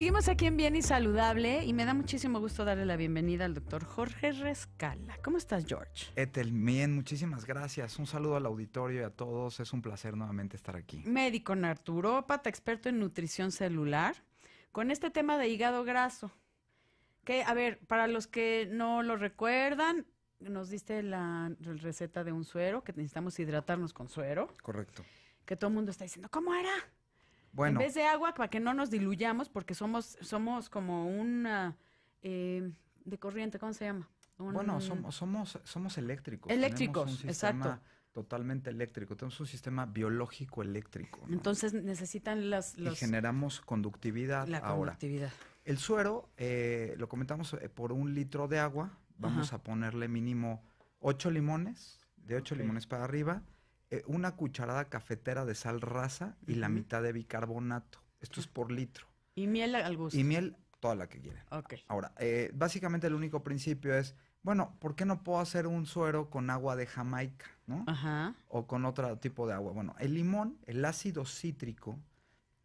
Seguimos aquí en Bien y Saludable y me da muchísimo gusto darle la bienvenida al doctor Jorge Rescala. ¿Cómo estás, George? Etel, bien, muchísimas gracias. Un saludo al auditorio y a todos. Es un placer nuevamente estar aquí. Médico naturópata, experto en nutrición celular, con este tema de hígado graso. Que, a ver, para los que no lo recuerdan, nos diste la receta de un suero, que necesitamos hidratarnos con suero. Correcto. Que todo el mundo está diciendo, ¿cómo era? En vez de agua, para que no nos diluyamos, porque somos, somos como una eh, de corriente, ¿cómo se llama? bueno, somos, somos, somos eléctricos. Eléctricos, exacto. Totalmente eléctrico, tenemos un sistema biológico eléctrico. Entonces necesitan las... y generamos conductividad. La conductividad. El suero, eh, lo comentamos, eh, por un litro de agua vamos a ponerle mínimo ocho limones, de ocho limones para arriba, eh, una cucharada cafetera de sal rasa y la mitad de bicarbonato. Esto es por litro. Y miel al gusto. Y miel, toda la que quieran. Ok. Ahora, eh, básicamente el único principio es, bueno, ¿por qué no puedo hacer un suero con agua de Jamaica, no? Ajá. O con otro tipo de agua. Bueno, el limón, el ácido cítrico,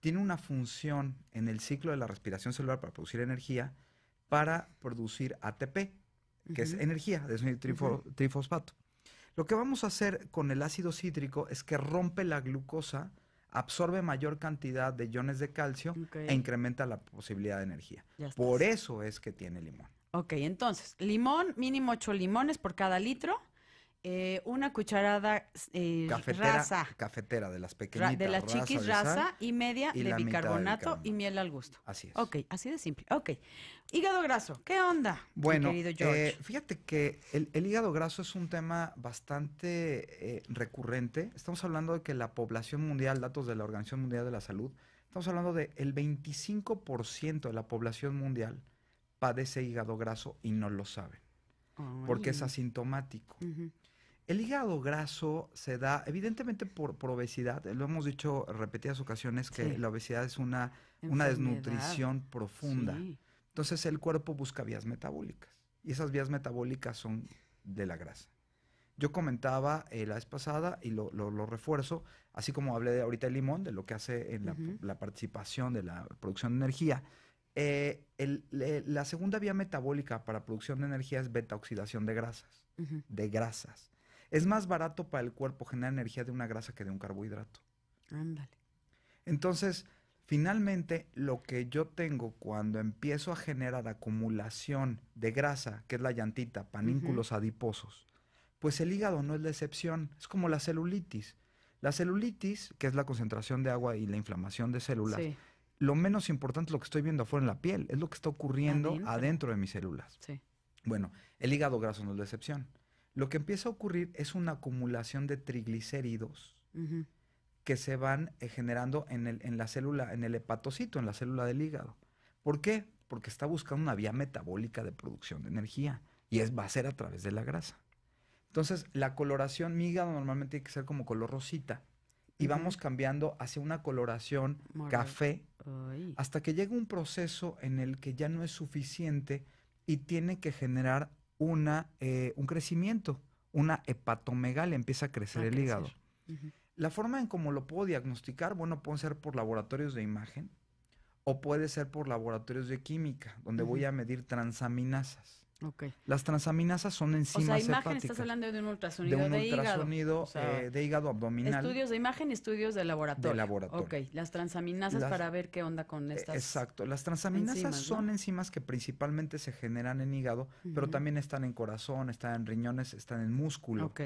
tiene una función en el ciclo de la respiración celular para producir energía, para producir ATP, que es energía, es un trifosfato. Lo que vamos a hacer con el ácido cítrico es que rompe la glucosa, absorbe mayor cantidad de iones de calcio e incrementa la posibilidad de energía. Por eso es que tiene limón. Ok, entonces, limón, mínimo 8 limones por cada litro. Eh, una cucharada eh, cafetera, de las pequeñitas. de la chiquis raza, y media de bicarbonato y miel al gusto. Así es. Ok, así de simple. Ok. Hígado graso, ¿qué onda? Bueno, querido eh, George? fíjate que el, hígado graso es un tema bastante recurrente. Estamos hablando de que la población mundial, datos de la Organización Mundial de la Salud, estamos hablando de el 25% de la población mundial padece hígado graso y no lo saben. porque es asintomático. El hígado graso se da evidentemente por, obesidad. Lo hemos dicho repetidas ocasiones que la obesidad es una, desnutrición profunda. Entonces el cuerpo busca vías metabólicas y esas vías metabólicas son de la grasa. Yo comentaba eh, la vez pasada y lo, refuerzo, así como hablé de ahorita el limón, de lo que hace en la, participación de la producción de energía. Eh, la segunda vía metabólica para producción de energía es beta oxidación de grasas, de grasas. Es más barato para el cuerpo generar energía de una grasa que de un carbohidrato. Ándale. Entonces, finalmente, lo que yo tengo cuando empiezo a generar acumulación de grasa, que es la llantita, panínculos adiposos, pues el hígado no es la excepción. Es como la celulitis. La celulitis, que es la concentración de agua y la inflamación de células, lo menos importante es lo que estoy viendo afuera en la piel, es lo que está ocurriendo adentro, de mis células. Sí. Bueno, el hígado graso no es la excepción. Lo que empieza a ocurrir es una acumulación de triglicéridos que se van eh, generando en, el, la célula, en el hepatocito, en la célula del hígado. ¿Por qué? Porque está buscando una vía metabólica de producción de energía y es, va a ser a través de la grasa. Entonces, la coloración, mi hígado normalmente tiene que ser como color rosita y vamos cambiando hacia una coloración café hasta que llega un proceso en el que ya no es suficiente y tiene que generar eh, un crecimiento, una hepatomegalia, empieza a crecer el hígado. La forma en cómo lo puedo diagnosticar, bueno, puede ser por laboratorios de imagen o puede ser por laboratorios de química, donde voy a medir transaminasas. Las transaminasas son enzimas hepáticas. O sea, imagen, estás hablando de un ultrasonido de, hígado. Eh, de hígado abdominal. Estudios de imagen, y estudios de laboratorio. De laboratorio. Ok, las transaminasas para ver qué onda con eh, estas. Exacto, las transaminasas son enzimas que principalmente se generan en hígado, pero también están en corazón, están en riñones, están en músculo. Ok.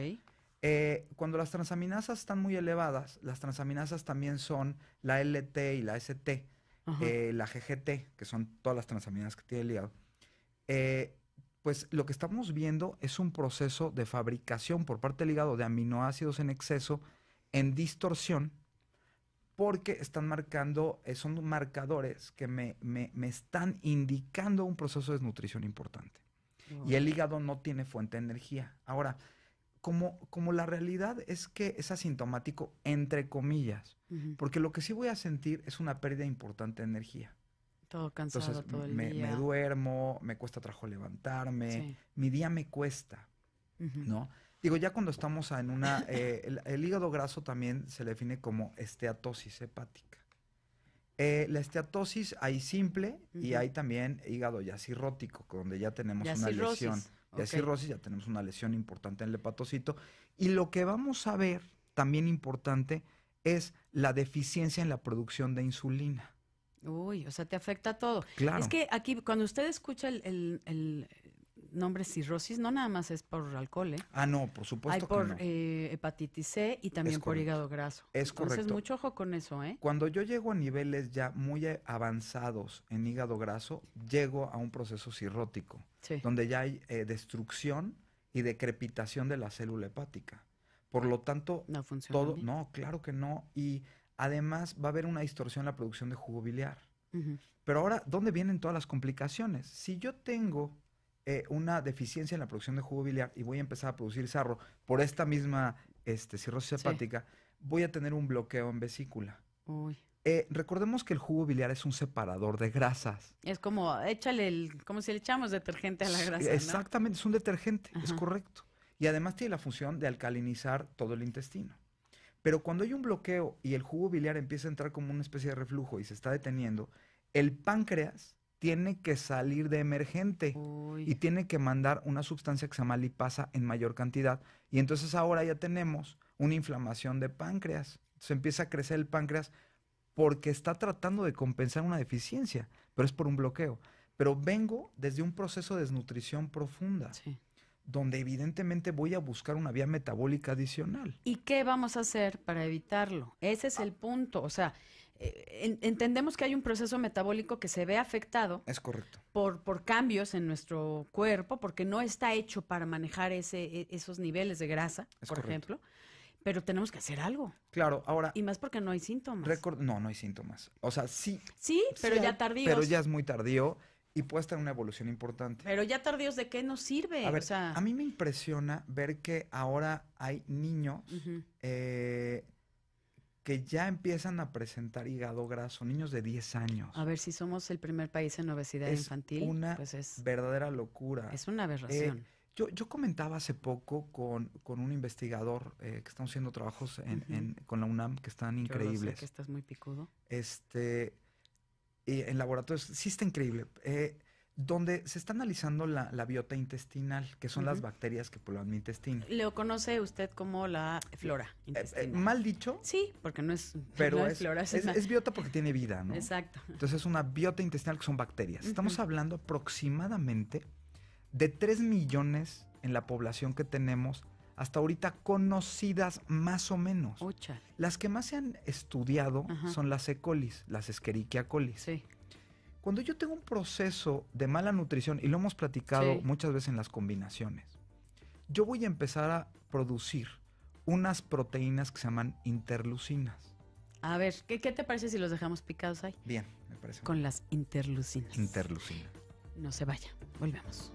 Eh, cuando las transaminasas están muy elevadas, las transaminasas también son la LT y la ST, la GGT, que son todas las transaminas que tiene el hígado. Eh, pues lo que estamos viendo es un proceso de fabricación por parte del hígado de aminoácidos en exceso, en distorsión, porque están marcando, eh, son marcadores que me, están indicando un proceso de desnutrición importante. Y el hígado no tiene fuente de energía. Ahora, como, como la realidad es que es asintomático, entre comillas, porque lo que sí voy a sentir es una pérdida importante de energía. Todo cansado todo el me, día. me duermo, me cuesta trabajo levantarme, mi día me cuesta, ¿no? Digo, ya cuando estamos en una... Eh, el, hígado graso también se define como esteatosis hepática. Eh, la esteatosis hay simple y hay también hígado ya cirrótico, donde ya tenemos una lesión. Ya ya tenemos una lesión importante en el hepatocito. Y lo que vamos a ver, también importante, es la deficiencia en la producción de insulina. Uy, o sea, te afecta todo. Claro. Es que aquí, cuando usted escucha el, el, nombre cirrosis, no nada más es por alcohol, ¿eh? Ah, no, por supuesto. Hay por eh, hepatitis C y también por hígado graso. Es correcto. Entonces, mucho ojo con eso, ¿eh? Cuando yo llego a niveles ya muy eh, avanzados en hígado graso, llego a un proceso cirrótico, sí. donde ya hay eh, destrucción y decrepitación de la célula hepática. Por lo tanto, no funciona. Todo, no, claro que no. Y Además, va a haber una distorsión en la producción de jugo biliar. Pero ahora, ¿dónde vienen todas las complicaciones? Si yo tengo eh, una deficiencia en la producción de jugo biliar y voy a empezar a producir sarro por esta misma este, cirrosis hepática, voy a tener un bloqueo en vesícula. Eh, recordemos que el jugo biliar es un separador de grasas. Es como, échale, el, como si le echamos detergente a la grasa. Exactamente, es un detergente, es correcto. Y además tiene la función de alcalinizar todo el intestino. Pero cuando hay un bloqueo y el jugo biliar empieza a entrar como una especie de reflujo y se está deteniendo, el páncreas tiene que salir de emergente y tiene que mandar una sustancia que se llama lipasa en mayor cantidad. Y entonces ahora ya tenemos una inflamación de páncreas. Se empieza a crecer el páncreas porque está tratando de compensar una deficiencia, pero es por un bloqueo. Pero vengo desde un proceso de desnutrición profunda donde evidentemente voy a buscar una vía metabólica adicional. ¿Y qué vamos a hacer para evitarlo? Ese es el punto. O sea, eh, entendemos que hay un proceso metabólico que se ve afectado. Es correcto. Por, por cambios en nuestro cuerpo, porque no está hecho para manejar ese, e, esos niveles de grasa, por ejemplo. Pero tenemos que hacer algo. Claro, ahora. Y más porque no hay síntomas. no, no hay síntomas. O sea, sí. Sí, pero ya tardío. Pero ya es muy tardío y puede estar una evolución importante. Pero ya tardíos, ¿de qué nos sirve? A, a mí me impresiona ver que ahora hay niños eh, que ya empiezan a presentar hígado graso, niños de 10 años. A ver, si somos el primer país en obesidad infantil, una pues es verdadera locura. Es una aberración. Eh, yo, yo, comentaba hace poco con, un investigador eh, que están haciendo trabajos con la UNAM que están increíbles. Yo que estás muy picudo. Este eh, en laboratorios, sí está increíble, eh, donde se está analizando la, biota intestinal, que son las bacterias que poblan mi intestino. Lo conoce usted como la flora eh, intestinal. mal dicho. Sí, porque no es, pero es, flora. Es, biota porque tiene vida, ¿no? Exacto. Entonces es una biota intestinal que son bacterias. Estamos hablando aproximadamente de 3 millones en la población que tenemos hasta ahorita conocidas más o menos. las que más se han estudiado son las E. coli, las Escherichia coli. Sí. Cuando yo tengo un proceso de mala nutrición, y lo hemos platicado muchas veces en las combinaciones, yo voy a empezar a producir unas proteínas que se llaman interlucinas. A ver, ¿qué, te parece si los dejamos picados ahí? Bien, me parece. Con las interlucinas. Interlucina. No se vaya, volvemos.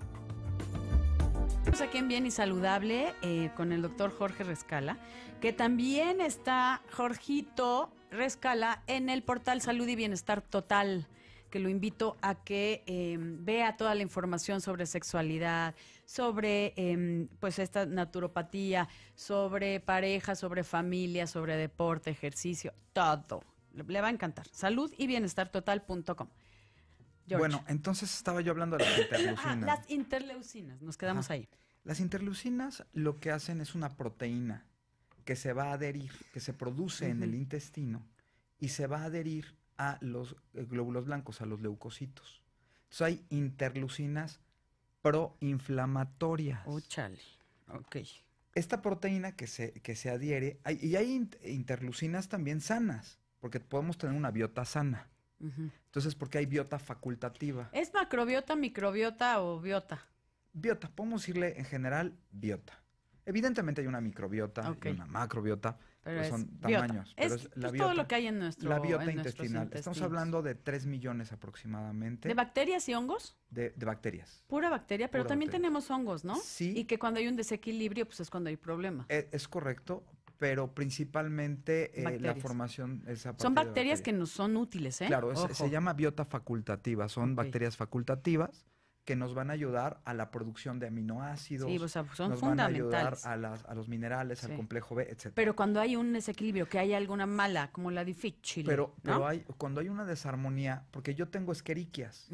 Estamos pues, aquí en Bien y Saludable eh, con el doctor Jorge Rescala, que también está Jorgito Rescala en el portal Salud y Bienestar Total que lo invito a que em, vea toda la información sobre sexualidad, sobre em, pues esta naturopatía, sobre pareja, sobre familia, sobre deporte, ejercicio, todo. Le va a encantar. Salud y bienestar total.com. Bueno, entonces estaba yo hablando de las ah, interleucinas. las interleucinas, nos quedamos ahí. Las interleucinas lo que hacen es una proteína que se va a adherir, que se produce en el intestino y se va a adherir a los eh, glóbulos blancos, a los leucocitos. Entonces hay interleucinas proinflamatorias. Ok. Esta proteína que se, que se adhiere, y hay interleucinas también sanas, porque podemos tener una biota sana. Entonces, ¿por Entonces, porque hay biota facultativa. ¿Es macrobiota, microbiota o biota? biota, podemos decirle en general biota. Evidentemente hay una microbiota y una macrobiota, pero pues, son tamaños. es, pues todo lo que hay en nuestro La biota intestinal. Estamos hablando de 3 millones aproximadamente. ¿De bacterias y hongos? De, bacterias. Pura bacteria, pero también tenemos hongos, ¿no? Sí. Y que cuando hay un desequilibrio, pues es cuando hay problema. Eh, es, correcto, pero principalmente eh, la formación Son bacterias que nos son útiles, ¿eh? Claro, se llama biota facultativa, son bacterias facultativas que nos van a ayudar a la producción de aminoácidos, sí, o son nos van a ayudar a, los minerales, al complejo B, etc. Pero cuando hay un desequilibrio, que hay alguna mala, como la difícil. Pero, pero cuando hay una desarmonía, porque yo tengo esqueriquias,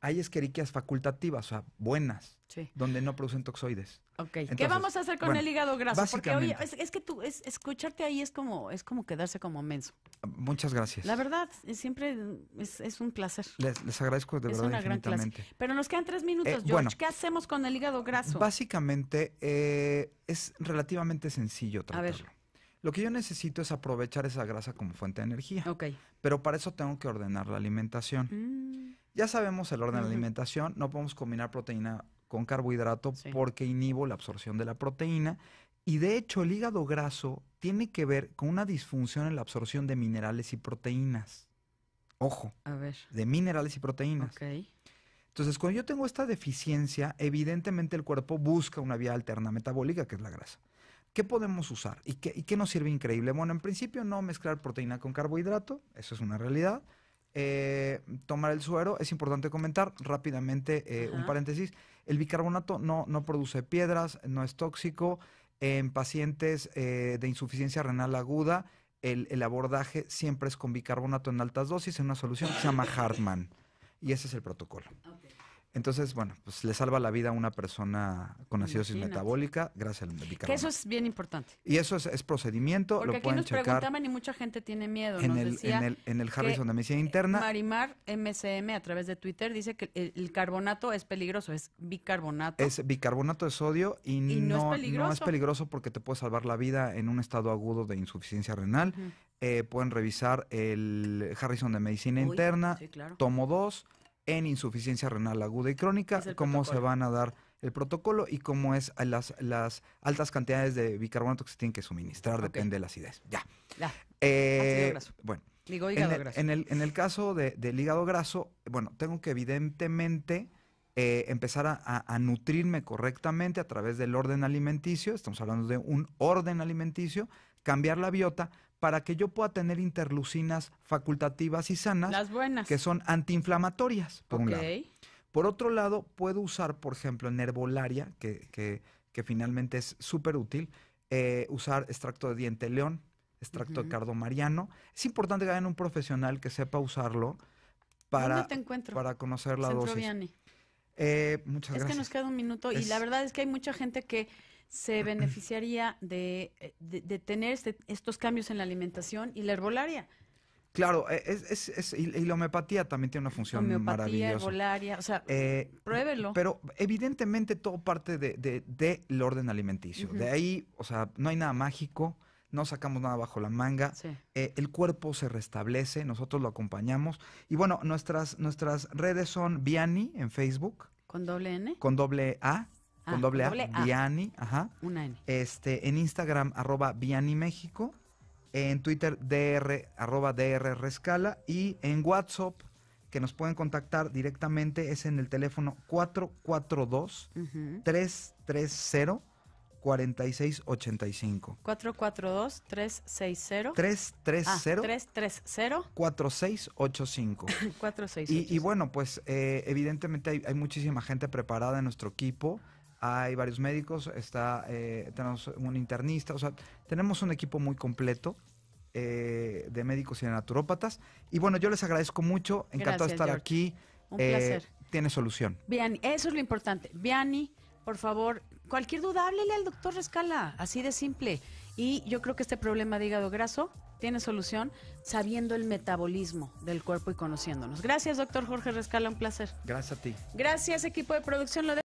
hay esqueriquias facultativas, o sea, buenas, donde no producen toxoides. Ok, ¿qué vamos a hacer con el hígado graso? Porque oye, es, que tú, escucharte ahí es como, es como quedarse como menso. Muchas gracias. La verdad, siempre es, un placer. Les, agradezco de verdad. Es una gran Pero nos quedan tres minutos, eh, George. ¿Qué hacemos con el hígado graso? Básicamente, eh, es relativamente sencillo tratarlo. A Lo que yo necesito es aprovechar esa grasa como fuente de energía. Ok. Pero para eso tengo que ordenar la alimentación. Mm. Ya sabemos el orden de la alimentación. No podemos combinar proteína con carbohidrato porque inhibo la absorción de la proteína y de hecho, el hígado graso tiene que ver con una disfunción en la absorción de minerales y proteínas. Ojo. A ver. De minerales y proteínas. Ok. Entonces, cuando yo tengo esta deficiencia, evidentemente el cuerpo busca una vía alterna metabólica, que es la grasa. ¿Qué podemos usar? ¿Y qué, nos sirve increíble? Bueno, en principio no mezclar proteína con carbohidrato, eso es una realidad. Eh, tomar el suero, es importante comentar rápidamente eh, un paréntesis, el bicarbonato no, no produce piedras, no es tóxico. En pacientes eh, de insuficiencia renal aguda, el, el, abordaje siempre es con bicarbonato en altas dosis en una solución que se llama Hartman. Y ese es el protocolo. Entonces, bueno, pues le salva la vida a una persona con acidosis metabólica gracias al bicarbonato. eso es bien importante. Y eso es, procedimiento, lo pueden aquí nos preguntaban y mucha gente tiene miedo. En, nos el, decía Harrison de medicina interna. Marimar MCM a través de Twitter dice que el, carbonato es peligroso, es bicarbonato. Es bicarbonato de sodio y, no, es no, es peligroso porque te puede salvar la vida en un estado agudo de insuficiencia renal. eh, pueden revisar el Harrison de medicina interna, tomo dos en insuficiencia renal aguda y crónica, cómo se van a dar el protocolo y cómo es las, las altas cantidades de bicarbonato que se tienen que suministrar, depende de la acidez. Ya. Eh, bueno. en, el, caso de, del hígado graso, bueno, tengo que evidentemente eh, empezar a, nutrirme correctamente a través del orden alimenticio, estamos hablando de un orden alimenticio, cambiar la biota para que yo pueda tener interlucinas facultativas y sanas, Las buenas. que son antiinflamatorias, por Por otro lado, puedo usar, por ejemplo, en herbolaria, que, que, finalmente es súper útil, eh, usar extracto de diente león, extracto de cardomariano. Es importante que haya un profesional que sepa usarlo para, para conocer la dosis. Eh, muchas gracias. Es que nos queda un minuto y la verdad es que hay mucha gente que se beneficiaría de, eh, de, tener este, estos cambios en la alimentación y la herbolaria. Claro, eh, es, y la homeopatía también tiene una función homeopatía, maravillosa. Herbolaria, o sea, eh, pruébelo. Pero evidentemente todo parte del de, de, orden alimenticio. De ahí, o sea, no hay nada mágico, no sacamos nada bajo la manga. el cuerpo se restablece, nosotros lo acompañamos. Y bueno, nuestras, nuestras redes son Viani en Facebook. Con doble N. Con doble A con ah, doble, A, Viani, ajá. Este, en Instagram, arroba Viani México, en Twitter, dr, arroba dr rescala, y en WhatsApp, que nos pueden contactar directamente, es en el teléfono 442 330 4685. 442 360 330 330 4685. 4685. Y, y bueno, pues eh, evidentemente hay, hay, muchísima gente preparada en nuestro equipo hay varios médicos, está, eh, tenemos un internista, o sea, tenemos un equipo muy completo eh, de médicos y de naturópatas. Y bueno, yo les agradezco mucho, encantado de estar aquí. Un placer. Eh, tiene solución. Bien, eso es lo importante. Viani, por favor, cualquier duda, háblele al doctor Rescala, así de simple. Y yo creo que este problema de hígado graso tiene solución sabiendo el metabolismo del cuerpo y conociéndonos. Gracias, doctor Jorge Rescala, un placer. Gracias a ti. Gracias, equipo de producción. Lo